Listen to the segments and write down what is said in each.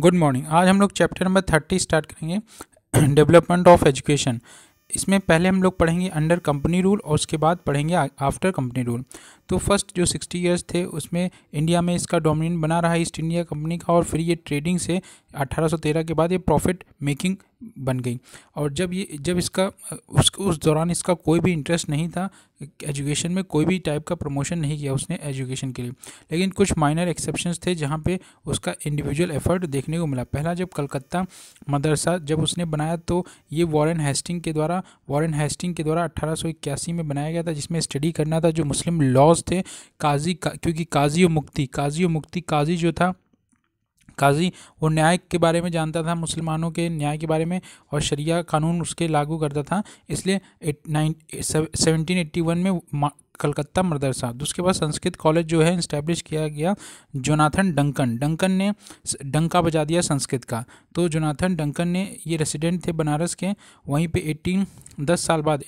Good morning आज हम लोग चैप्टर नंबर थर्टी स्टार्ट करेंगे डेवलपमेंट ऑफ एजुकेशन इसमें पहले हम लोग पढ़ेंगे अंडर कंपनी रूल और उसके बाद पढ़ेंगे आफ्टर कंपनी रूल तो फर्स्ट जो सिक्सटी ईयर्स थे उसमें इंडिया में इसका डोमिनेंट बना रहा है ईस्ट इंडिया कंपनी का और फिर ये ट्रेडिंग से 1813 के बाद ये प्रॉफिट मेकिंग बन गई और जब ये जब इसका उस उस दौरान इसका कोई भी इंटरेस्ट नहीं था एजुकेशन में कोई भी टाइप का प्रमोशन नहीं किया उसने एजुकेशन के लिए लेकिन कुछ माइनर एक्सेप्शंस थे जहाँ पे उसका इंडिविजुअल एफर्ट देखने को मिला पहला जब कलकत्ता मदरसा जब उसने बनाया तो ये वॉरेन हेस्टिंग के द्वारा वॉरेन हेस्टिंग के द्वारा अट्ठारह में बनाया गया था जिसमें स्टडी करना था जो मुस्लिम लॉज थे काजी का, क्योंकि काजी मुक्ति काजी मुक्ति काजी जो था काजी वो न्याय के बारे में जानता था मुसलमानों के न्याय के बारे में और शरिया कानून उसके लागू करता था इसलिए सेवनटीन एट्टी वन में कलकत्ता मदरसा उसके बाद संस्कृत कॉलेज जो है इस्टेब्लिश किया गया जोनाथन डंकन डंकन ने डंका बजा दिया संस्कृत का तो जोनाथन डंकन ने ये रेसिडेंट थे बनारस के वहीं पे एटीन दस साल बाद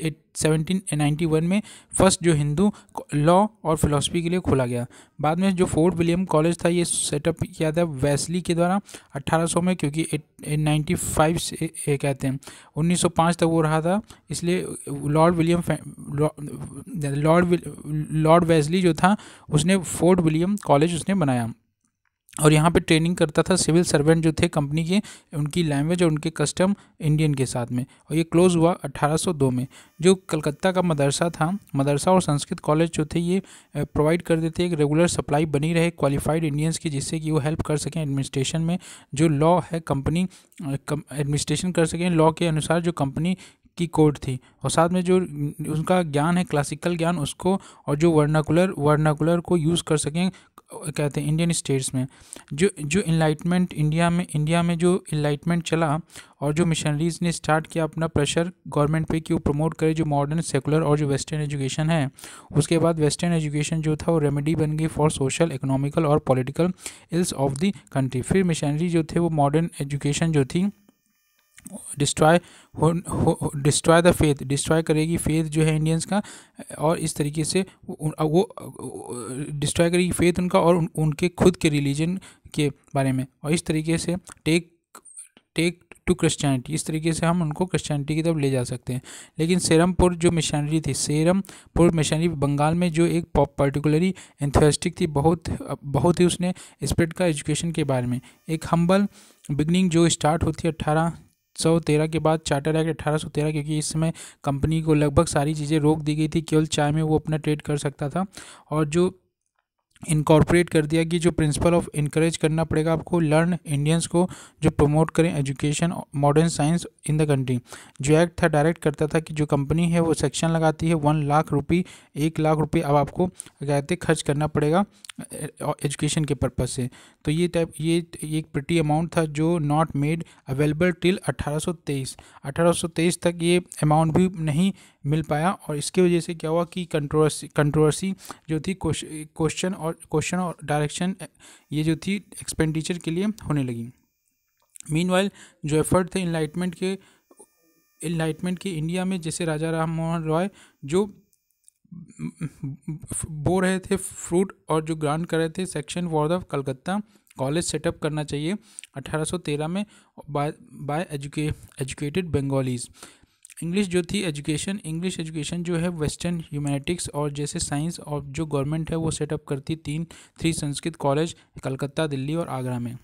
एट सेवनटीन नाइन्टी वन में फर्स्ट जो हिंदू लॉ और फिलोसफी के लिए खोला गया बाद में जो फोर्ट विलियम कॉलेज था ये सेटअप किया था वेस्ली के द्वारा 1800 में क्योंकि नाइन्टी फाइव से कहते हैं 1905 तक वो रहा था इसलिए lord William lord lord Wellesley जो था उसने फोर्ट विलियम कॉलेज उसने बनाया और यहाँ पे ट्रेनिंग करता था सिविल सर्वेंट जो थे कंपनी के उनकी लैंग्वेज और उनके कस्टम इंडियन के साथ में और ये क्लोज़ हुआ 1802 में जो कलकत्ता का मदरसा था मदरसा और संस्कृत कॉलेज जो थे ये प्रोवाइड कर देते एक रेगुलर सप्लाई बनी रहे क्वालिफाइड इंडियंस की जिससे कि वो हेल्प कर सकें एडमिनिस्ट्रेशन में जो लॉ है कंपनी एडमिनिस्ट्रेशन कर सकें लॉ के अनुसार जो कंपनी की कोड थी और साथ में जो उनका ज्ञान है क्लासिकल ज्ञान उसको और जो वर्नाकुलर वर्नाकुलर को यूज़ कर सकें कहते हैं इंडियन स्टेट्स में जो जो इन्लाइटमेंट इंडिया में इंडिया में जो इन्लाइटमेंट चला और जो मिशनरीज ने स्टार्ट किया अपना प्रेशर गवर्नमेंट पे कि वो प्रमोट करे जो मॉडर्न सेकुलर और जो वेस्टर्न एजुकेशन है उसके बाद वेस्टर्न एजुकेशन जो था वो रेमेडी बन गई फॉर सोशल इकोनॉमिकल और political ills of the country फिर मिशनरी जो थे वो मॉडर्न एजुकेशन जो थी डिस्ट्रॉय हो, डिस्ट्रॉय द फेथ डिस्ट्रॉय करेगी फेथ जो है इंडियंस का और इस तरीके से वो, डिस्ट्रॉय करेगी फेथ उनका और उन, उनके खुद के रिलीजन के बारे में और इस तरीके से टेक टेक टू क्रिश्चियनिटी इस तरीके से हम उनको क्रिश्चियनिटी की तरफ ले जा सकते हैं लेकिन सेरमपुर जो मिशनरी थी सेरमपुर मिशनरी बंगाल में जो एक पर्टिकुलरली एंथोस्टिक थी बहुत बहुत ही उसने स्प्रेड का एजुकेशन के बारे में एक हम्बल बिगनिंग जो स्टार्ट होती है अट्ठारह तेरह के बाद चार्टर एक्ट तेरह क्योंकि इसमें कंपनी को लगभग सारी चीज़ें रोक दी गई थी केवल चाय में वो अपना ट्रेड कर सकता था और जो इनकॉर्पोरेट कर दिया कि जो प्रिंसिपल ऑफ इंकरेज करना पड़ेगा आपको लर्न इंडियंस को जो प्रमोट करें education modern science in the country जो एक्ट था डायरेक्ट करता था कि जो कंपनी है वो सेक्शन लगाती है वन लाख रुपये एक लाख रुपये अब आपको कहते खर्च करना पड़ेगा एजुकेशन के पर्पज़ से तो ये टाइप ये एक प्रटी अमाउंट था जो नॉट मेड अवेलेबल टिल अठारह सौ तक ये अमाउंट भी नहीं मिल पाया और इसके वजह से क्या हुआ कि कंट्रोवर्सी कंट्रोवर्सी जो थी क्वेश्चन और क्वेश्चन और डायरेक्शन ये जो थी एक्सपेंडिचर के लिए होने लगी मीन जो एफर्ट थे इनलाइटमेंट के इनलाइटमेंट के इंडिया में जैसे राजा राम मोहन रॉय जो बो रहे थे फ्रूट और जो ग्रांट कर रहे थे section ward of Calcutta college set up करना चाहिए 1813 में बाय बाय एजुके एजुकेटेड बंगालीज इंग्लिश जो थी एजुकेशन इंग्लिश एजुकेशन जो है वेस्टर्न ह्यूमैनिटिक्स और जैसे साइंस और जो गवर्नमेंट है वो सेटअप करती तीन थ्री संस्कृत कॉलेज कलकत्ता दिल्ली और आगरा में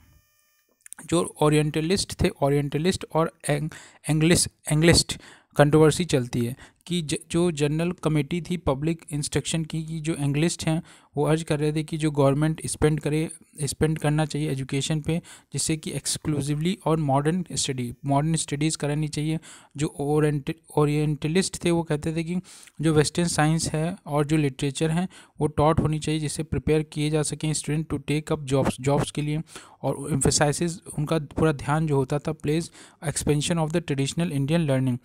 जो ओरिएंटलिस्ट थे ओरिएंटलिस्ट और एंग, एंग्लिस एंग्लिस्ट कंट्रोवर्सी चलती है कि ज, जो जनरल कमेटी थी पब्लिक इंस्ट्रक्शन की कि जो एंग्लिस्ट हैं वो अर्ज कर रहे थे कि जो गवर्नमेंट स्पेंड करे स्पेंड करना चाहिए एजुकेशन पे जिससे कि एक्सक्लूसिवली और मॉडर्न स्टडी मॉडर्न स्टडीज़ करानी चाहिए जो ओरिएंटलिस्ट थे वो कहते थे कि जो वेस्टर्न साइंस है और जो लिटरेचर हैं वो टॉट होनी चाहिए जिससे प्रिपेयर किए जा सकें student to take up jobs jobs के लिए और इम्फेसाइसिस उनका पूरा ध्यान जो होता था place expansion of the traditional Indian learning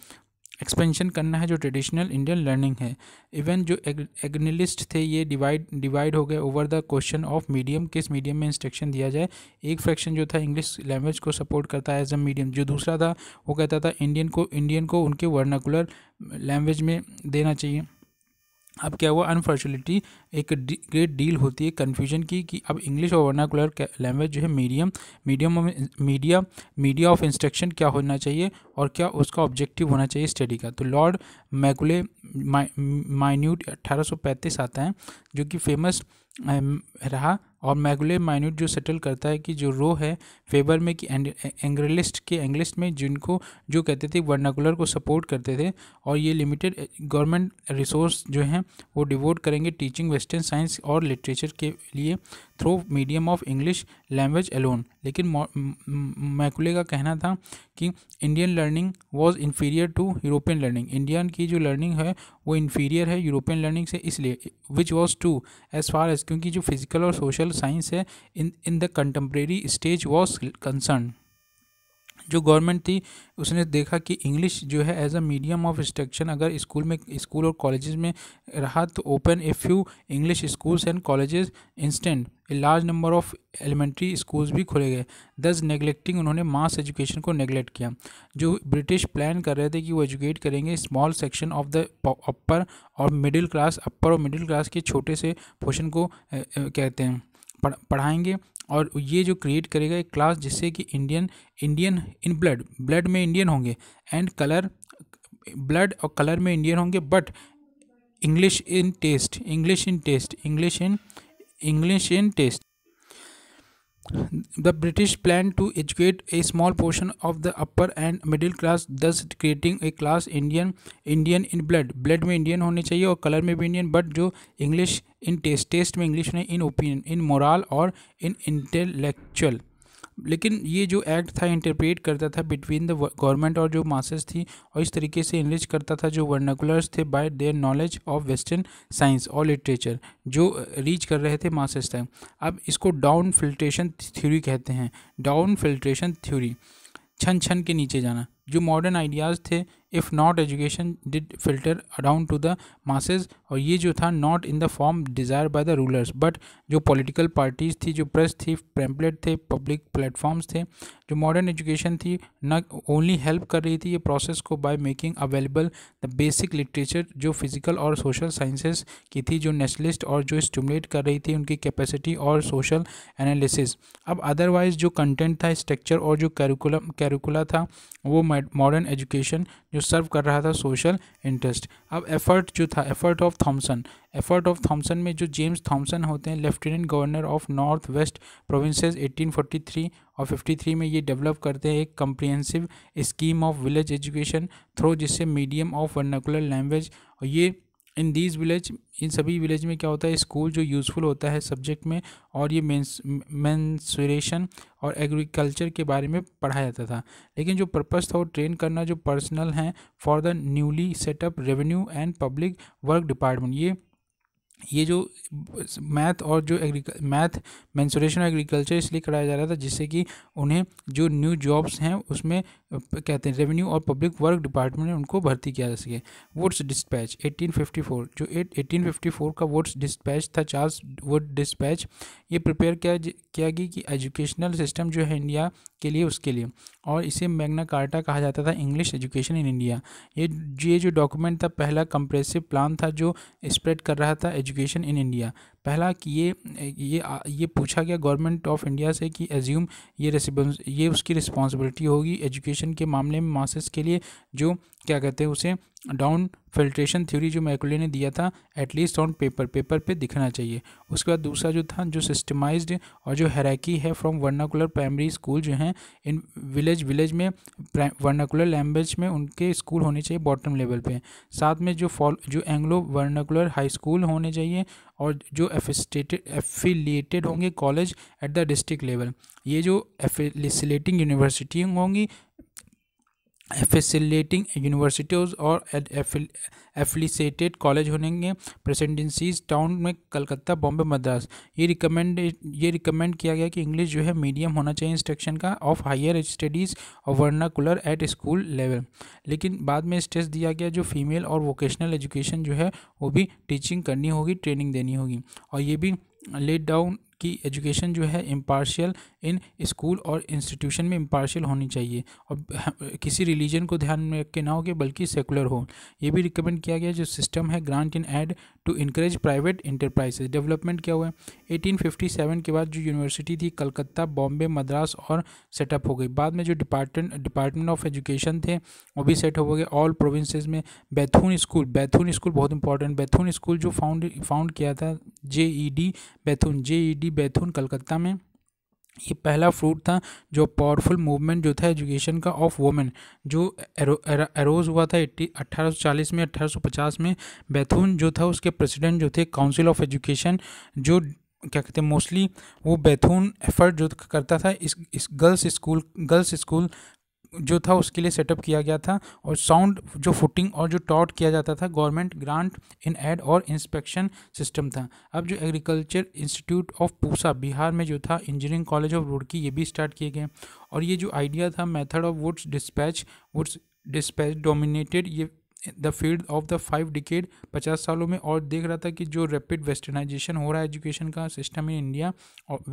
expansion करना है जो ट्रेडिशनल इंडियन लर्निंग है इवन जो एग्नलिस्ट थे ये डिवाइड डिवाइड हो गए over the question of medium किस मीडियम में इंस्ट्रक्शन दिया जाए एक फ्रैक्शन जो था इंग्लिश लैंग्वेज को सपोर्ट करता है एज अ मीडियम जो दूसरा था वो कहता था इंडियन को इंडियन को उनके वर्नाकुलर लैंग्वेज में देना चाहिए अब क्या हुआ अनफॉर्चुनेटली एक ग्रेट डील होती है कन्फ्यूजन की कि अब इंग्लिश और वर्नाकुलर लैंग्वेज जो है medium medium media media of instruction क्या होना चाहिए और क्या उसका ऑब्जेक्टिव होना चाहिए स्टडी का तो लॉर्ड मैकुले माइन्यूट अट्ठारह आता है जो कि फेमस रहा और मैगुलर माइन्यूट जो सेटल करता है कि जो रो है फेवर में कि एंग्रलिस्ट के एंग्लिस्ट में जिनको जो कहते थे वर्नाकुलर को सपोर्ट करते थे और ये लिमिटेड गवर्नमेंट रिसोर्स जो हैं वो डिवोट करेंगे टीचिंग वेस्टर्न साइंस और लिटरेचर के लिए through medium of English language alone लेकिन मैकुले का कहना था कि Indian learning was inferior to European learning Indian की जो लर्निंग है वो इन्फीरियर है यूरोपियन लर्निंग से इसलिए which was to as far as क्योंकि जो फिजिकल और सोशल साइंस है in in the contemporary stage was concern जो गवर्नमेंट थी उसने देखा कि इंग्लिश जो है as a medium of instruction अगर स्कूल में स्कूल और कॉलेजेस में रहा तो open a few English schools and colleges instant a large number of elementary schools भी खोले गए दस नेगलेक्टिंग उन्होंने मास एजुकेशन को नेगलेक्ट किया जो ब्रिटिश प्लान कर रहे थे कि वो एजुकेट करेंगे small section of the upper और मिडिल क्लास अपर और मिडिल क्लास के छोटे से पोर्शन को कहते हैं पढ़ाएंगे और ये जो क्रिएट करेगा एक क्लास जिससे कि Indian Indian in blood blood में इंडियन होंगे एंड कलर ब्लड और कलर में इंडियन होंगे but English in taste English in taste English in English in taste The British planned to educate a small portion of the upper and middle class, thus creating a class Indian Indian in blood. Blood में Indian होने चाहिए और colour में भी Indian but जो English in taste taste में English होने in opinion in moral और इन इंटेलेक्चुअल लेकिन ये जो एक्ट था इंटरप्रेट करता था बिटवीन द गवर्नमेंट और जो मासेस थी और इस तरीके से इनरिच करता था जो वर्नाकुलर्स थे by their knowledge of western science और लिटरेचर जो रीच कर रहे थे मासेस तक अब इसको डाउन फिल्ट्रेशन थ्योरी कहते हैं डाउन फिल्ट्रेशन थ्योरी छन छन के नीचे जाना जो मॉडर्न आइडियाज़ थे if not education did filter adown to the masses और ये जो था not in the form desire by the rulers but जो पॉलिटिकल पार्टीज़ थी जो प्रेस थी पेम्पलेट थे पब्लिक प्लेटफॉर्म्स थे जो मॉडर्न एजुकेशन थी न ओनली हेल्प कर रही थी ये प्रोसेस को by making available the basic literature जो फिजिकल और सोशल साइंसेस की थी जो नेशनलिस्ट और जो स्टमुलेट कर रही थी उनकी कैपेसिटी और सोशल एनालिसिस अब अदरवाइज जो कंटेंट था स्ट्रक्चर और जो कैरिकुलम कैरिकुला था वो मॉडर्न एजुकेशन जो सर्व कर रहा था सोशल इंटरेस्ट अब एफर्ट जो था effort of Thomason effort of Thomason में जो जेम्स थॉमसन होते हैं lieutenant governor of north west provinces 1843 और 53 में ये डेवलप करते हैं एक comprehensive scheme of village education through जिससे मीडियम ऑफ वर्नाकुलर लैंग्वेज और ये इन दीज विलेज इन सभी विलेज में क्या होता है स्कूल जो यूज़फुल होता है सब्जेक्ट में और ये मैंसुरेशन और एग्रीकल्चर के बारे में पढ़ाया जाता था लेकिन जो पर्पज था वो ट्रेन करना जो पर्सनल हैं for the newly set up revenue and public work department ये ये जो मैथ और जो एग्रीकल मैथ मैंसुरेशन और एग्रीकल्चर इसलिए कराया जा रहा था जिससे कि उन्हें जो न्यू जॉब्स हैं उसमें कहते हैं रेवेन्यू और पब्लिक वर्क डिपार्टमेंट में उनको भर्ती किया जा सके वुड्स डिस्पैच 1854 जो एट 1854 का वुड्स डिस्पैच था चार्ल्स वुड डिस्पैच ये प्रिपेयर किया किया गया कि एजुकेशनल सिस्टम जो है इंडिया के लिए उसके लिए और इसे मैग्ना कार्टा कहा जाता था इंग्लिश एजुकेशन इन इंडिया ये ये जो डॉक्यूमेंट था पहला कंप्रेसिव प्लान था जो स्प्रेड कर रहा था एजुकेशन इन इंडिया पहला कि ये ये ये पूछा गया गवर्नमेंट ऑफ इंडिया से कि एज्यूम ये ये उसकी रिस्पॉन्सिबिलिटी होगी एजुकेशन के मामले में मासेस के लिए जो क्या कहते हैं उसे डाउन फिल्ट्रेशन थ्योरी जो मैकुले ने दिया था एटलीस्ट ऑन पेपर पेपर पे दिखना चाहिए उसके बाद दूसरा जो था जो सिस्टमाइज्ड और जो हैराकी है फ्रॉम वर्नाकुलर प्राइमरी स्कूल जो हैं इन विलेज विलेज में वर्नाकुलर लैंग्वेज में उनके स्कूल होने चाहिए बॉटम लेवल पे साथ में जो फॉल जो एंग्लो वर्नाकुलर हाई स्कूल होने चाहिए और जो एफिलिएटेड होंगे college at the district level ये जो एफिलेटिंग यूनिवर्सिटी होंगी एफेसिलेटिंग यूनिवर्सिटीज़ और एफिलिसेटेड कॉलेज होनेंगे प्रेसिडेंसीज टाउन में कलकत्ता बॉम्बे मद्रास ये रिकमेंड ये रिकमेंड किया गया कि इंग्लिश जो है मीडियम होना चाहिए इंस्ट्रक्शन का ऑफ हायर स्टडीज़ और वर्नाकुलर एट स्कूल लेवल लेकिन बाद में स्टेस दिया गया जो फीमेल और वोकेशनल एजुकेशन जो है वो भी टीचिंग करनी होगी ट्रेनिंग देनी होगी और ये भी लेट डाउन कि एजुकेशन जो है इम्पार्शियल इन स्कूल और इंस्टीट्यूशन में इम्पार्शियल होनी चाहिए और किसी रिलीजन को ध्यान में रख के ना हो कि बल्कि सेकुलर हो ये भी रिकमेंड किया गया जो सिस्टम है grant in aid to encourage private enterprises development क्या हुआ है 1857 के बाद जो यूनिवर्सिटी थी कलकत्ता बॉम्बे मद्रास और सेटअप हो गई बाद में जो डिपार्टमेंट डिपार्टमेंट ऑफ एजुकेशन थे वो भी सेट हो गए ऑल प्रोविंसेज में बैथून स्कूल बैथून स्कूल बहुत इंपॉर्टेंट बैथून स्कूल जो फाउंड फाउंड किया था J E D Bethune J E D Bethune Calcutta में ये पहला फ्रूट था जो पावरफुल मूवमेंट जो था एजुकेशन का ऑफ वोमेन जो एरोज हुआ था एट्टी चालीस में पचास में बैथून जो था उसके प्रेसिडेंट जो थे काउंसिल ऑफ एजुकेशन जो क्या कहते हैं मोस्टली वो बैथून एफर्ट जो करता था इस इस गर्ल्स स्कूल गर्ल्स स्कूल जो था उसके लिए सेटअप किया गया था और साउंड जो फुटिंग और जो टॉट किया जाता था गवर्नमेंट ग्रांट इन एड और इंस्पेक्शन सिस्टम था अब जो agriculture institute of Pusa Bihar में जो था इंजीनियरिंग कॉलेज ऑफ रुड़की ये भी स्टार्ट किए गए और ये जो आइडिया था method of Wood's dispatch Wood's dispatch dominated ये the field of the five decade पचास सालों में और देख रहा था कि जो रैपिड वेस्टर्नाइजेशन हो रहा है एजुकेशन का सिस्टम इन इंडिया और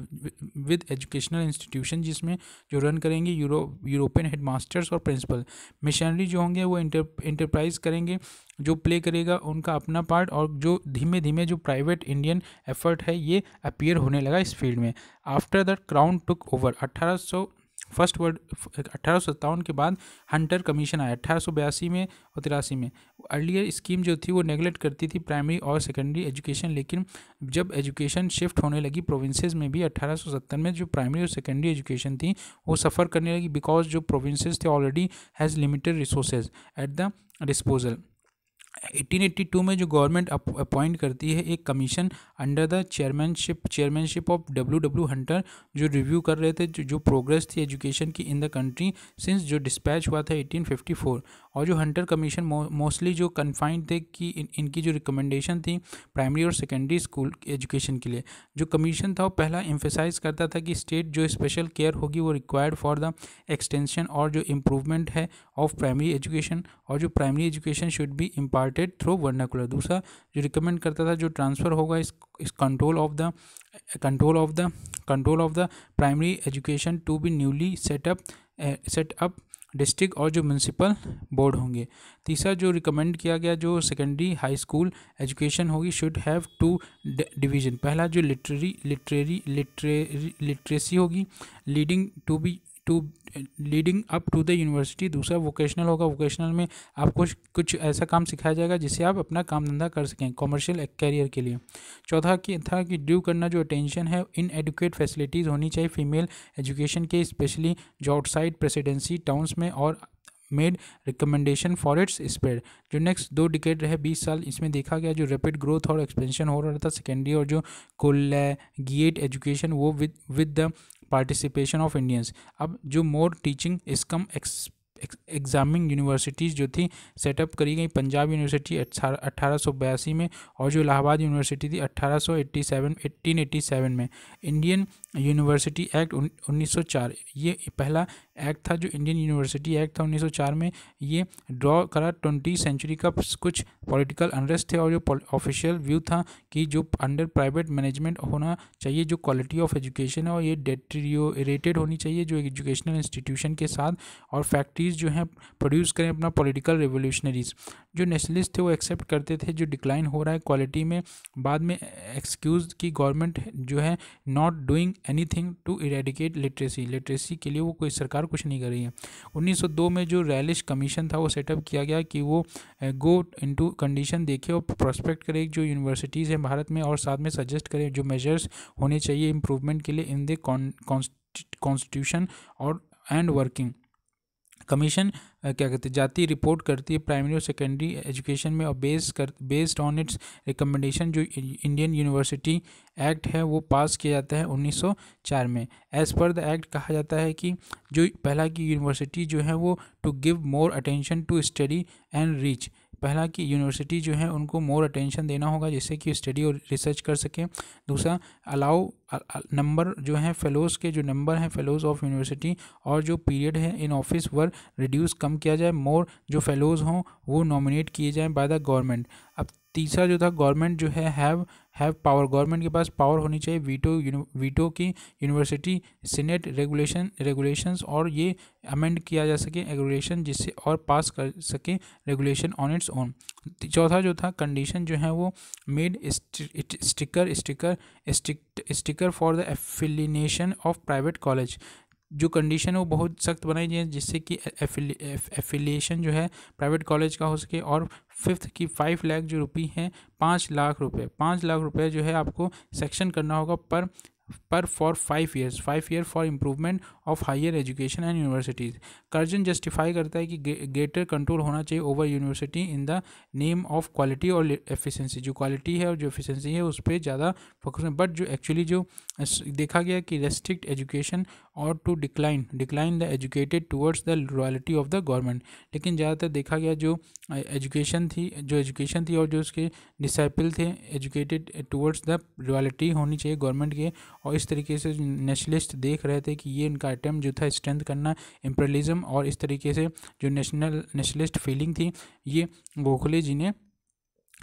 विद एजुकेशनल इंस्टीट्यूशन जिसमें जो रन करेंगे यूरो यूरोपियन हेड मास्टर्स और प्रिंसिपल मिशनरी जो होंगे वो इंटर इंटरप्राइज करेंगे जो प्ले करेगा उनका अपना पार्ट और जो धीमे धीमे जो प्राइवेट इंडियन एफर्ट है ये अपियर होने लगा इस फील्ड में after that crown took over अट्ठारह फर्स्ट वर्ल्ड अट्ठारह के बाद हंटर कमीशन आया अठारह में और तिरासी में अर्लियर स्कीम जो थी वो नेगलेक्ट करती थी प्राइमरी और सेकेंडरी एजुकेशन लेकिन जब एजुकेशन शिफ्ट होने लगी प्रोविंसेस में भी अट्ठारह में जो प्राइमरी और सेकेंडरी एजुकेशन थी वो सफ़र करने लगी बिकॉज जो प्रोविंसेस थे already has limited resources at the disposal 1882 में जो गवर्नमेंट अपॉइंट करती है एक commission under the chairmanship chairmanship of W W Hunter जो रिव्यू कर रहे थे जो, जो प्रोग्रेस थी एजुकेशन की इन द कंट्री सिंस जो डिस्पैच हुआ था 1854 और जो हंटर कमीशन मोस्टली जो कन्फाइंड थे कि इन, इनकी जो रिकमेंडेशन थी प्राइमरी और सेकेंडरी स्कूल एजुकेशन के लिए जो कमीशन था वो पहला एम्फेसाइज करता था कि स्टेट जो स्पेशल केयर होगी वो रिक्वायर्ड फॉर द एक्सटेंशन और जो इम्प्रूवमेंट है ऑफ प्राइमरी एजुकेशन और जो primary education should be imparted through vernacular दूसरा जो रिकमेंड करता था जो ट्रांसफ़र होगा इस इस control of the control of the control of the primary education to be newly set up set up district और जो म्यूनसिपल बोर्ड होंगे तीसरा जो रिकमेंड किया गया जो सेकेंडरी हाई स्कूल एजुकेशन होगी शुड हैव टू डिवीजन पहला जो लिटरेरी लिटरेरी लिटरेरी लिटरेसी होगी leading to be to leading up to the university दूसरा वोकेशनल होगा वोकेशनल में आपको कुछ ऐसा काम सिखाया जाएगा जिससे आप अपना काम धंधा कर सकें कॉमर्शियल कैरियर के लिए चौथा कि था कि ड्यू करना जो अटेंशन है इन एडुकेट फैसिलिटीज़ होनी चाहिए फीमेल एजुकेशन के स्पेशली जो आउटसाइड प्रेसिडेंसी टाउन्स में और made recommendation for its spread जो नेक्स्ट दो डिकेट रहे बीस साल इसमें देखा गया जो रैपिड ग्रोथ और एक्सपेंशन हो रहा था सेकेंडरी और जो कोल गिएट एजुकेशन वो with with the participation of Indians अब जो मोर टीचिंग इस कम एक्स एग्ज़ामिंग यूनिवर्सिटीज़ जो थी सेटअप करी गई पंजाब यूनिवर्सिटी अट्ठारह में और जो इलाहाबाद यूनिवर्सिटी थी 1887 1887 में इंडियन यूनिवर्सिटी एक्ट 1904 ये पहला एक्ट था जो इंडियन यूनिवर्सिटी एक्ट था 1904 में ये ड्रॉ करा ट्वेंटी सेंचुरी का कुछ पॉलिटिकल अनरेस्ट थे और जो ऑफिशियल व्यू था कि जो अंडर प्राइवेट मैनेजमेंट होना चाहिए जो क्वालिटी ऑफ एजुकेशन है और ये डेटरेटेड होनी चाहिए जो एजुकेशनल इंस्टीट्यूशन के साथ और फैक्ट्री रिवोल्यूशनरीज जो हैं प्रोड्यूस करें अपना पॉलिटिकल रिवोल्यूशनरीज जो नेशनलिस्ट थे वो एक्सेप्ट करते थे जो डिक्लाइन हो रहा है क्वालिटी में बाद में एक्सक्यूज की गवर्नमेंट जो है not doing anything to eradicate literacy literacy के लिए वो कोई सरकार कुछ नहीं कर रही है 1902 में जो रैलिश कमीशन था वो सेटअप किया गया कि वो गो इनटू कंडीशन देखे और प्रोस्पेक्ट करे जो यूनिवर्सिटीज़ हैं भारत में और साथ में सजेस्ट करें जो मेजर्स होने चाहिए इम्प्रूवमेंट के लिए इन द कॉन्स्टिट्यूशन और एंड वर्किंग कमीशन क्या कहते हैं जाती रिपोर्ट करती है प्राइमरी और सेकेंडरी एजुकेशन में और बेस कर बेस्ड ऑन इट्स रिकमेंडेशन जो इंडियन यूनिवर्सिटी एक्ट है वो पास किया जाता है 1904 में एज़ पर द एक्ट कहा जाता है कि जो पहला की यूनिवर्सिटी जो है वो to give more attention to study and reach पहला कि यूनिवर्सिटी जो है उनको मोर अटेंशन देना होगा जिससे कि स्टडी और रिसर्च कर सकें दूसरा अलाउ नंबर uh, uh, जो है फेलोज़ के जो नंबर हैं फेलोज़ ऑफ यूनिवर्सिटी और जो पीरियड है इन ऑफिस वर रिड्यूस कम किया जाए मोर जो फेलोज़ हों वो नॉमिनेट किए जाएँ बाय द गवर्नमेंट अब तीसरा जो था गवर्नमेंट जो है हैव हैव पावर गवर्नमेंट के पास पावर होनी चाहिए वीटो वीटो की यूनिवर्सिटी सीनेट रेगुलेशन रेगुलेशंस और ये अमेंड किया जा सके रेगुलेशन जिससे और पास कर सके रेगुलेशन ऑन इट्स ओन चौथा जो था कंडीशन जो है वो made stricter stricter stricter for the affiliation of private college जो कंडीशन है वो बहुत सख्त बनाई जाए है जिससे कि एफिलिएशन जो है प्राइवेट कॉलेज का हो सके और फिफ्थ की फाइव लाख जो रुपी हैं पाँच लाख रुपये पाँच लाख रुपए जो है आपको सेक्शन करना होगा पर पर for five years five year for improvement of higher education and universities Curzon justify करता है कि ग्रेटर कंट्रोल होना चाहिए over university in the name of quality और एफिशिएंसी जो क्वालिटी है और जो एफिशिएंसी है उस पर ज़्यादा फोकस बट जो एक्चुअली जो देखा गया कि रेस्ट्रिक्ट एजुकेशन और to decline decline the educated towards the royalty of the government लेकिन ज़्यादातर देखा गया जो एजुकेशन थी जो एजुकेशन थी और जो उसके डिसाइपल थे एजुकेटेड टूवर्ड्स द रॉयल्टी होनी चाहिए गवर्नमेंट के और इस तरीके से नेशनलिस्ट देख रहे थे कि ये इनका अटैम्प्ट जो था स्ट्रेंथ करना इम्परलिज्म और इस तरीके से जो नेशनल नेशनलिस्ट फीलिंग थी ये गोखले जी ने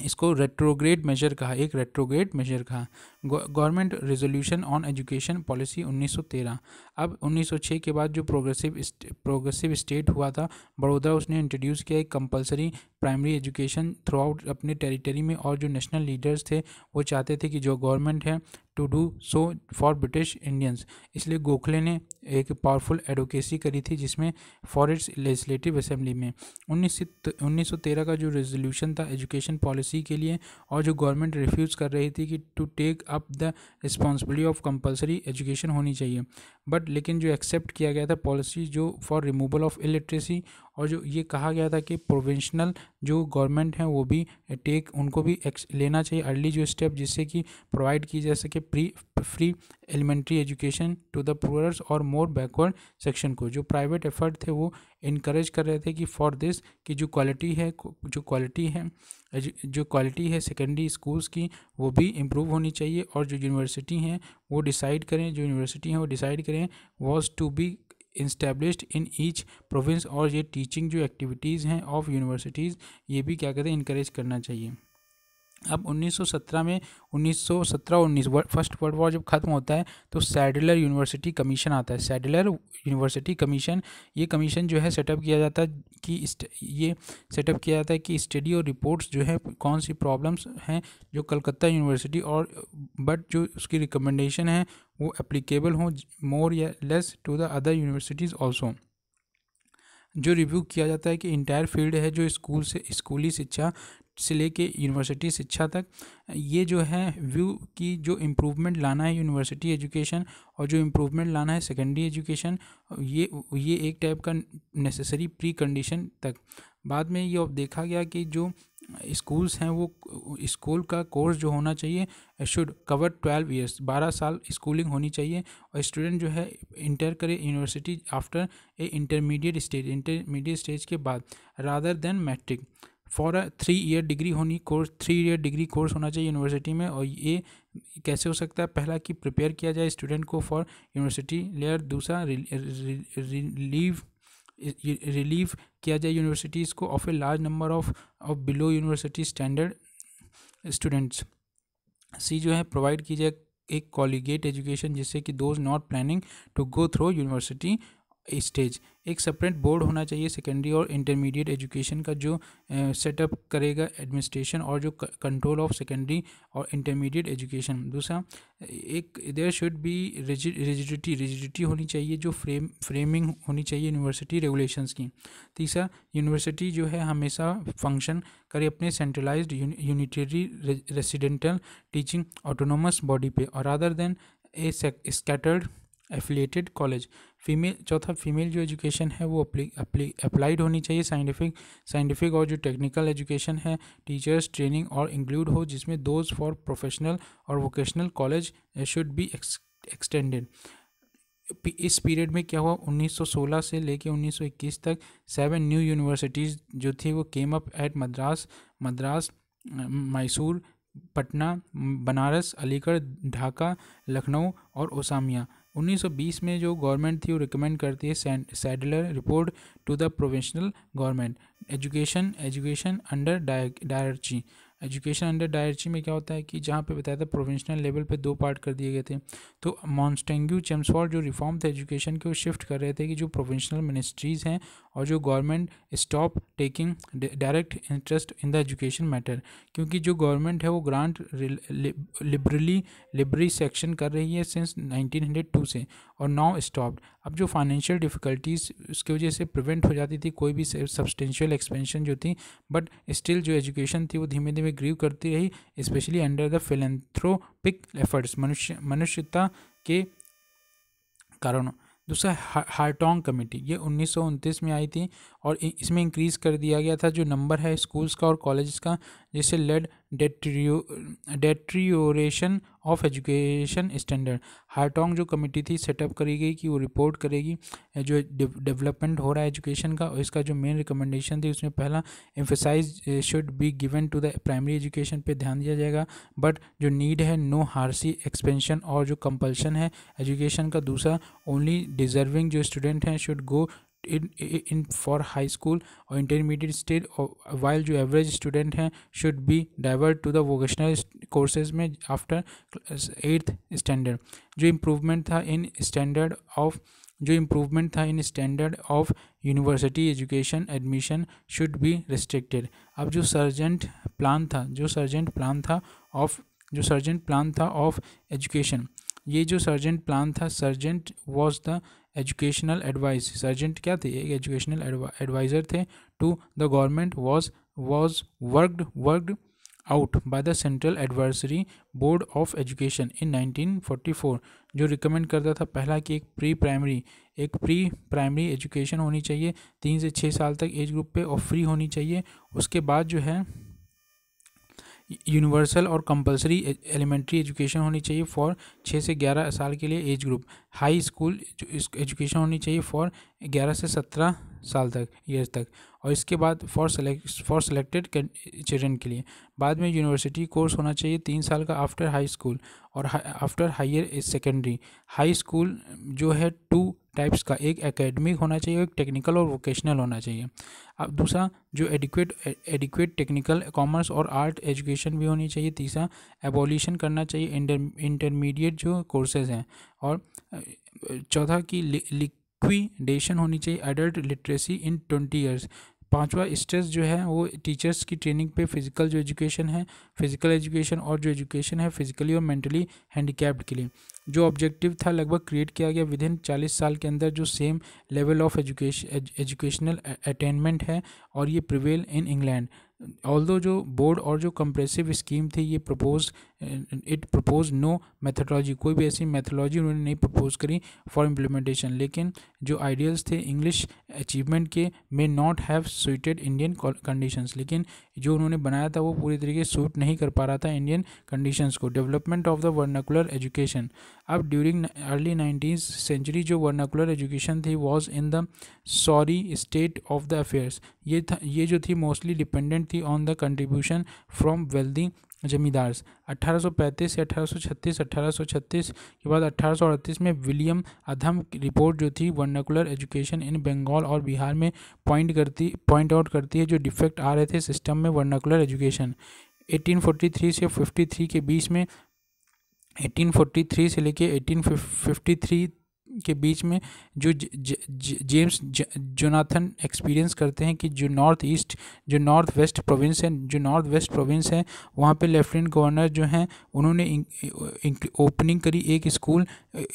इसको रेट्रोग्रेड मेजर कहा एक रेट्रोग्रेड मेजर कहा government resolution on education policy 1913 अब 1906 के बाद जो प्रोग्रेसिव प्रोग्रेसिव स्टेट हुआ था बड़ौदा उसने इंट्रोड्यूस किया एक compulsory primary education throughout अपने टेरिटरी में और जो नेशनल लीडर्स थे वो चाहते थे कि जो गवर्नमेंट है to do so for British Indians इसलिए गोखले ने एक पावरफुल एडवोकेसी करी थी जिसमें फॉर इट्स लेजिस्लेटिव असेंबली में उन्नीस उन्नीस सौ तेरह का जो रेजोल्यूशन था एजुकेशन पॉलिसी के लिए और जो गवर्नमेंट रिफ्यूज़ कर रही थी कि to take up the responsibility of compulsory education होनी चाहिए बट लेकिन जो एक्सेप्ट किया गया था पॉलिसी जो फॉर रिमूवल ऑफ इलिट्रेसी और जो ये कहा गया था कि प्रोविंशनल जो गवर्नमेंट हैं वो भी टेक उनको भी लेना चाहिए अर्ली जो स्टेप जिससे कि प्रोवाइड की जा सके pre free elementary education to the poors और मोर बैकवर्ड सेक्शन को जो प्राइवेट एफर्ट थे वो इनक्रेज कर रहे थे कि फॉर दिस कि जो क्वालिटी है जो क्वालिटी है जो क्वालिटी है सेकेंडरी स्कूल्स की वो भी इम्प्रूव होनी चाहिए और जो यूनिवर्सिटी हैं वो डिसाइड करें जो यूनिवर्सिटी हैं वो डिसाइड करें हैं was to be establish in each province और ये टीचिंग जो एक्टिविटीज़ हैं ऑफ यूनिवर्सिटीज़ ये भी क्या कहते हैं इंकरेज करना चाहिए अब 1917 में 1917-19 फर्स्ट वर्ल्ड वॉर जब ख़त्म होता है तो सैडलर यूनिवर्सिटी कमीशन आता है सैडलर यूनिवर्सिटी कमीशन ये कमीशन जो है सेटअप किया जाता है कि ये सेटअप किया जाता है कि स्टडी और रिपोर्ट्स जो है कौन सी प्रॉब्लम्स हैं जो कलकत्ता यूनिवर्सिटी और बट जो उसकी रिकमेंडेशन है वो एप्लीकेबल हों मोर या less to the other universities also जो रिव्यू किया जाता है कि इंटायर फील्ड है जो स्कूल से स्कूली शिक्षा से लेके यूनिवर्सिटी शिक्षा तक ये जो है व्यू की जो इम्प्रूवमेंट लाना है यूनिवर्सिटी एजुकेशन और जो इम्प्रूवमेंट लाना है सेकेंडरी एजुकेशन ये ये एक टाइप का नेसेसरी प्री कंडीशन तक बाद में ये अब देखा गया कि जो स्कूल्स हैं वो स्कूल का कोर्स जो होना चाहिए शुड कवर ट्वेल्व ईयर्स बारह साल स्कूलिंग होनी चाहिए और स्टूडेंट जो है इंटर करे university after a intermediate stage intermediate stage के बाद rather than matric for a three year degree होनी course three year degree course होना चाहिए यूनिवर्सिटी में और ये कैसे हो सकता है पहला कि प्रिपेयर किया जाए स्टूडेंट को फॉर यूनिवर्सिटी लेयर दूसरा रिलीव रिलीव किया जाए यूनिवर्सिटीज़ को of a large number of of below university standard students सी जो है प्रोवाइड की जाए एक कॉलीगेट एजुकेशन जिससे कि those not planning to go through university stage एक सेपरेट बोर्ड होना चाहिए सेकेंडरी और इंटरमीडिएट एजुकेशन का जो सेटअप uh, करेगा एडमिनिस्ट्रेशन और जो कंट्रोल ऑफ सेकेंडरी और इंटरमीडिएट एजुकेशन दूसरा एक there should be rigidity rigidity होनी चाहिए जो फ्रेम फ्रेमिंग होनी चाहिए यूनिवर्सिटी रेगुलेशंस की तीसरा यूनिवर्सिटी जो है हमेशा फंक्शन करे अपने centralise unitary residential teaching autonomous body पे और other than a scattered affiliated college female चौथा फीमेल जो एजुकेशन है वो अप्लाइड होनी चाहिए साइंटिफिक साइंटिफिक और जो टेक्निकल एजुकेशन है टीचर्स ट्रेनिंग और इंक्लूड हो जिसमें दोज फॉर प्रोफेशनल और vocational college should be extended इस पीरियड में क्या हुआ 1916 से लेके 1921 तक सेवन न्यू यूनिवर्सिटीज़ जो थी वो came up at Madras Madras Mysore Patna Banaras Aligarh Dhaka Lucknow और ओसामिया 1920 में जो गवर्नमेंट थी वो रिकमेंड करती है Sadler report to the provincial government education education under dyarchy education under dyarchy में क्या होता है कि जहाँ पे बताया था प्रोविंशनल लेवल पे दो पार्ट कर दिए गए थे तो मॉन्स्टेंग्यू चेम्सफॉर्ड जो रिफॉर्म थे एजुकेशन के वो शिफ्ट कर रहे थे कि जो प्रोविंशनल मिनिस्ट्रीज़ हैं और जो government stop taking direct interest in the education matter क्योंकि जो गवर्नमेंट है वो ग्रांट लिबरली लिबरी सेक्शन कर रही है सिंस नाइनटीन से और नाउ स्टॉप्ड अब जो फाइनेंशियल डिफ़िकल्टीज़ उसकी वजह से प्रिवेंट हो जाती थी कोई भी सब्सटेंशियल एक्सपेंशन जो थी बट स्टिल जो एजुकेशन थी वो धीमे धीमे में ग्रीव करती रही specially under the philanthropic efforts मनुष्य मनुष्यता के कारणों दूसरा हार्टोंग कमेटी ये उन्नीस में आई थी और इसमें इंक्रीज़ कर दिया गया था जो नंबर है स्कूल्स का और कॉलेज का जिससे led deterioration of education standard Hartog जो कमेटी थी सेटअप करी गई कि वो रिपोर्ट करेगी जो डेवलपमेंट हो रहा है एजुकेशन का और इसका जो मेन रिकमेंडेशन थी उसमें पहला emphasise should be given to the primary education पे ध्यान दिया जाएगा बट जो नीड है नो हारसी एक्सपेंशन और जो कंपल्शन है एजुकेशन का दूसरा ओनली डिजर्विंग जो स्टूडेंट हैं should go in in for high school और इंटरमीडिएट स्टेज और वाइल जो एवरेज स्टूडेंट हैं should be divert to the vocational courses में आफ्टर एट्थ स्टैंडर्ड जो इम्प्रूवमेंट था इन स्टैंडर्ड ऑफ जो इम्प्रूवमेंट था in standard of university education admission should be restricted अब जो सर्जेंट प्लान था जो सर्जेंट प्लान था ऑफ जो सर्जेंट प्लान था ऑफ एजुकेशन ये जो सर्जेंट प्लान था Sargent was the educational advice Sargent क्या थे एक एजुकेशनल एडवाइज़र थे to the government was was worked worked out by the central advisory board of education in nineteen four जो recommend करता था पहला कि एक प्री प्राइमरी एक प्री प्राइमरी एजुकेशन होनी चाहिए तीन से छः साल तक एज ग्रुप पे और फ्री होनी चाहिए उसके बाद जो है यूनिवर्सल और कंपलसरी एलिमेंट्री एजुकेशन होनी चाहिए फॉर छः से ग्यारह साल के लिए age group high school education होनी चाहिए फॉर ग्यारह से सत्रह साल तक ईयर तक और इसके बाद for select for selected children के लिए बाद में यूनिवर्सिटी कोर्स होना चाहिए तीन साल का आफ्टर हाई स्कूल और after higher secondary high school जो है टू टाइप्स का एक एकेडमिक होना चाहिए एक टेक्निकल और वोकेशनल होना चाहिए अब दूसरा जो एडिक्वेट एडिक्वेट टेक्निकल कॉमर्स और आर्ट एजुकेशन भी होनी चाहिए तीसरा एबोल्यूशन करना चाहिए इंटरमीडिएट जो कोर्सेज हैं और चौथा कि इक्वीडेशन होनी चाहिए adult literacy in twenty years पांचवा स्टेज जो है वो टीचर्स की ट्रेनिंग पे फिजिकल जो एजुकेशन है फिजिकल एजुकेशन और जो एजुकेशन है फिजिकली और मेंटली हैंडीकैप्ड के लिए जो ऑब्जेक्टिव था लगभग क्रिएट किया गया विद इन चालीस साल के अंदर जो same level of education educational attainment है और ये प्रिवेल इन इंग्लैंड ऑल दो जो बोर्ड और जो कंप्रेसिव स्कीम थी ये propose it propose no methodology कोई भी ऐसी मैथोलॉजी उन्होंने नहीं प्रपोज करी फॉर इम्प्लीमेंटेशन लेकिन जो आइडियल्स थे इंग्लिश अचीवमेंट के may not have suited Indian conditions लेकिन जो उन्होंने बनाया था वो पूरी तरीके से सूट नहीं कर पा रहा था इंडियन कंडीशंस को development of the vernacular education अब ड्यूरिंग अर्ली नाइनटीन सेंचुरी जो वर्नाकुलर एजुकेशन थी was in the sorry state of the affairs ये था ये जो थी मोस्टली डिपेंडेंट थी on the contribution from wealthy zamindars 1835 से 1836 1836 के बाद 1838 में विलियम अधम रिपोर्ट जो थी वर्नाकुलर एजुकेशन इन बंगाल और बिहार में पॉइंट करती पॉइंट आउट करती है जो डिफेक्ट आ रहे थे सिस्टम में वर्नाकुलर एजुकेशन 1843 से 53 के बीच में 1843 से लेके 1853 के बीच में जो ज, ज, ज, जेम्स जोनाथन एक्सपीरियंस करते हैं कि जो नॉर्थ ईस्ट जो नॉर्थ वेस्ट प्रोविंस है जो नॉर्थ वेस्ट प्रोविंस है वहाँ पे लेफ्टिनेंट गवर्नर जो हैं उन्होंने ओपनिंग करी एक स्कूल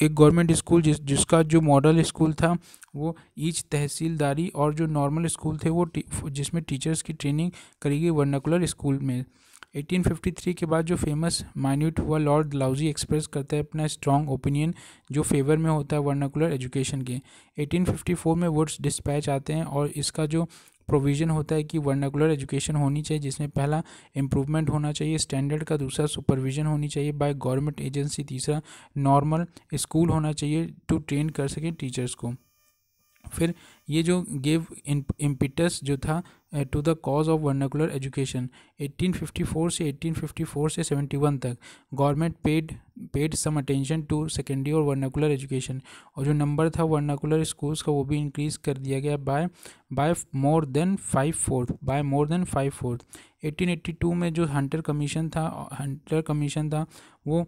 एक गवर्नमेंट स्कूल जिस जिसका जो मॉडल स्कूल था वो ईच तहसीलदारी और जो नॉर्मल स्कूल थे वो जिसमें टीचर्स की ट्रेनिंग करी गई वर्नाकुलर स्कूल में 1853 के बाद जो फेमस माइन्यूट हुआ लॉर्ड लाउजी एक्सप्रेस करता है अपना स्ट्रॉन्ग ओपिनियन जो फेवर में होता है वर्नाकुलर एजुकेशन के 1854 में वर्ड्स डिस्पैच आते हैं और इसका जो प्रोविज़न होता है कि वर्नाकुलर एजुकेशन होनी चाहिए जिसमें पहला इम्प्रूवमेंट होना चाहिए स्टैंडर्ड का दूसरा सुपरविज़न होनी चाहिए बाय गवर्नमेंट एजेंसी तीसरा नॉर्मल स्कूल होना चाहिए टू ट्रेन कर सकें टीचर्स को फिर ये जो गेव इम्पिटस जो था to the cause of vernacular education 1854 से 1854 से 71 तक government paid paid some attention to secondary और वर्नाकुलर एजुकेशन और जो नंबर था वर्नाकुलर स्कूल्स का वो भी इंक्रीज कर दिया गया by by more than five fourth by more than five fourth 1882 में जो हंटर कमीशन था हंटर uh, कमीशन था वो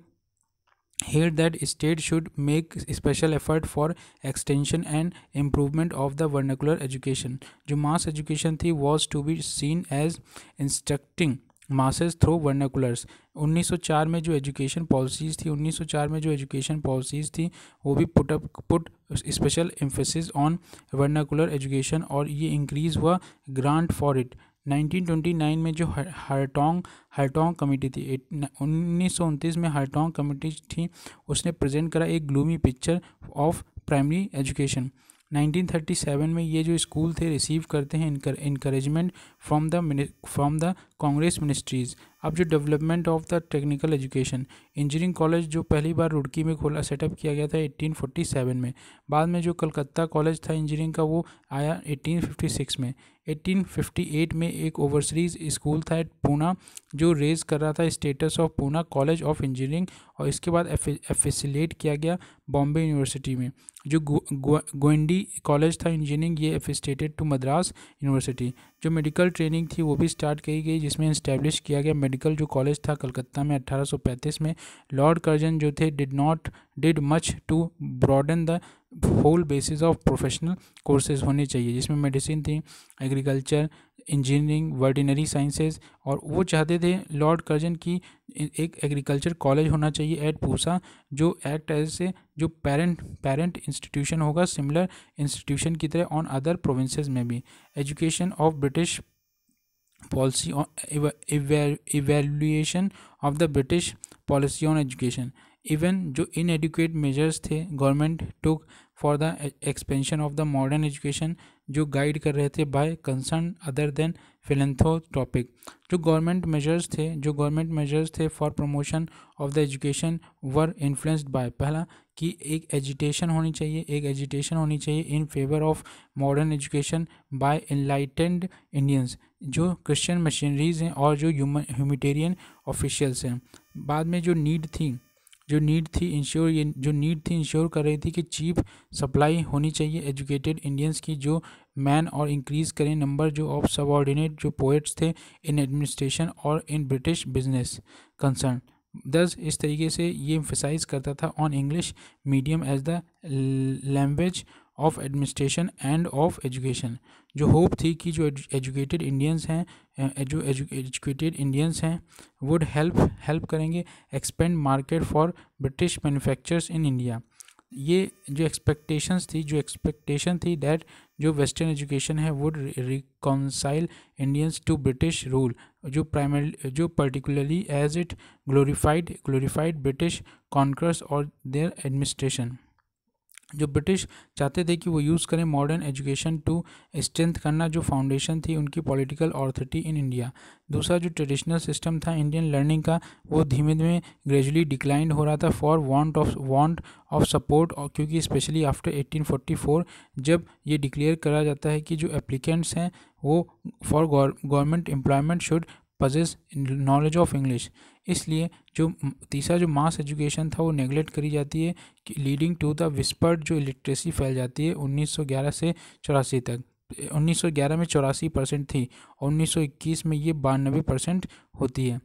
here that state should make special effort for extension and improvement of the vernacular education जो mass education थी was to be seen as instructing masses through vernaculars 1904 में जो education policies थी 1904 में जो education policies थी वो भी put up put special emphasis on vernacular education और ये increase हुआ grant for it 1929 में जो हरटोंग हरटोंग कमेटी थी उन्नीस में हरटोंग कमेटी थी उसने प्रेजेंट करा एक gloomy picture of primary education 1937 में ये जो स्कूल थे रिसीव करते हैं increasement from the from the Congress ministries अब जो development of the technical education engineering college जो पहली बार रुड़की में खोला सेटअप किया गया था 1847 में बाद में जो कलकत्ता कॉलेज था इंजीनियरिंग का वो आया 1856 में 1858 में एक ओवरसीज स्कूल था पूना जो रेज कर रहा था status of Poona college of engineering और इसके बाद एफिसिलेट किया गया बॉम्बे यूनिवर्सिटी में जो गोइंडी कॉलेज था इंजीनियरिंग ये एफिस्टेटेड टू मद्रास यूनिवर्सिटी जो मेडिकल ट्रेनिंग थी वो भी स्टार्ट की गई जिसमें इस्टेब्लिश किया गया मेडिकल जो कॉलेज था कलकत्ता में 1835 में लॉर्ड कर्जन जो थे did not did much to broaden the whole basis of professional courses होने चाहिए जिसमें मेडिसिन थी एग्रीकल्चर इंजीनियरिंग वर्डिनरी साइंसेज और वो चाहते थे लॉर्ड कर्जन की एक एग्रीकल्चर कॉलेज होना चाहिए एट पूसा जो एक्ट एज ए जो पेरेंट पेरेंट इंस्टीट्यूशन होगा सिमिलर इंस्टीट्यूशन की तरह ऑन अदर प्रोविंसेस में भी education of British policy on of the British policy on education even जो एडुकेट मेजर्स थे government took for the expansion of the modern education जो guide कर रहे थे by concern other than philanthropic जो government measures थे जो government measures थे for promotion of the education were influenced by पहला कि एक एजिटेशन होनी चाहिए एक एजिटेशन होनी चाहिए in favour of modern education by enlightened Indians जो क्रिश्चियन मशीनरीज हैं और जो ह्यूमिटेरियन ऑफिशियल्स हैं बाद में जो नीड थी जो नीड थी इंश्योर ये जो नीड थी इंश्योर कर रही थी कि चीप सप्लाई होनी चाहिए एजुकेटेड इंडियंस की जो मैन और इंक्रीज़ करें नंबर जो ऑफ सबॉर्डिनेट जो पोइट्स थे इन एडमिनिस्ट्रेशन और इन ब्रिटिश बिजनेस कंसर्न दस इस तरीके से ये एम्फिसाइज करता था on English medium as the language of administration and of education जो होप थी कि जो एजुकेटेड इंडियंस हैं जो एजुकेटेड इंडियंस हैं वुड हेल्प हेल्प करेंगे expand market for British manufacturers in India ये जो एक्सपेक्टेशंस थी जो एक्सपेक्टेशन थी डेट जो वेस्टर्न एजुकेशन है would reconcile Indians to British rule जो प्राइमरी जो particularly as it glorified glorified British conquests और देयर एडमिनिस्ट्रेशन जो ब्रिटिश चाहते थे कि वो यूज़ करें मॉडर्न एजुकेशन टू स्ट्रेंथ करना जो फाउंडेशन थी उनकी पॉलिटिकल ऑथरिटी इन इंडिया दूसरा जो ट्रेडिशनल सिस्टम था इंडियन लर्निंग का वो धीमे धीमे ग्रेजुअली डिक्लाइन हो रहा था for want of want of support और क्योंकि स्पेशली आफ्टर 1844 जब ये डिक्लेयर करा जाता है कि जो एप्लीकेंट्स हैं वो for government employment should possess knowledge of English इसलिए जो तीसरा जो मास एजुकेशन था वो नेगलेक्ट करी जाती है कि लीडिंग टू द विस्पर्ड जो इलिट्रेसी फैल जाती है 1911 से चौरासी तक 1911 में चौरासी परसेंट थी और 1921 में ये बानबे परसेंट होती है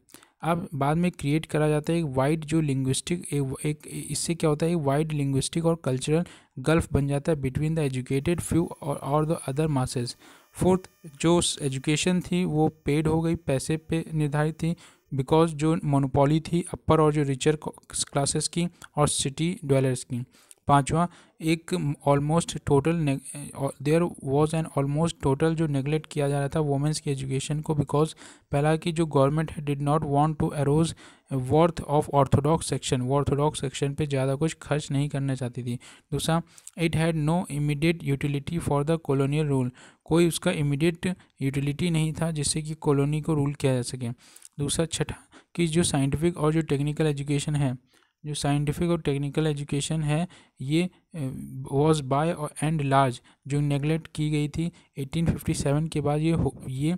अब बाद में क्रिएट करा जाता है एक वाइड जो लिंग्विस्टिक एक, एक इससे क्या होता है एक वाइड लिंग्विस्टिक और कल्चरल गल्फ बन जाता है बिटवीन द एजुकेटेड फ्यू और और द अदर मासेस फोर्थ जो एजुकेशन थी वो पेड हो गई पैसे पे निर्धारित थी बिकॉज जो मोनोपोली थी अपर और जो रिचर क्लासेस की और सिटी डवेलर्स की पांचवा एक almost total there was an almost total जो नेगलेक्ट किया जा रहा था वोमेंस की एजुकेशन को बिकॉज पहला कि जो गवर्नमेंट है did not want to arouse wrath of orthodox section वो ऑर्थोडॉक्स सेक्शन पे ज़्यादा कुछ खर्च नहीं करना चाहती थी दूसरा it had no immediate utility for the colonial rule कोई उसका इमीडिएट यूटिलिटी नहीं था जिससे कि कॉलोनी को रूल किया जा सके दूसरा छठा कि जो साइंटिफिक और जो टेक्निकल एजुकेशन है जो साइंटिफिक और टेक्निकल एजुकेशन है ये वॉज बाय और एंड लार्ज जो नेगलेक्ट की गई थी 1857 के बाद ये ये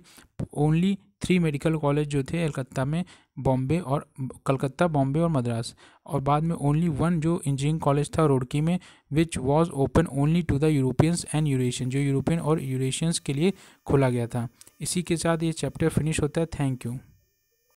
ओनली थ्री मेडिकल कॉलेज जो थे कलकत्ता में बॉम्बे और कलकत्ता बॉम्बे और मद्रास और बाद में ओनली वन जो इंजीनियरिंग कॉलेज था रोडकी में which was open only to the Europeans and Eurasian जो यूरोपियन और यूरेशियंस के लिए खोला गया था इसी के साथ ये चैप्टर फिनिश होता है थैंक यू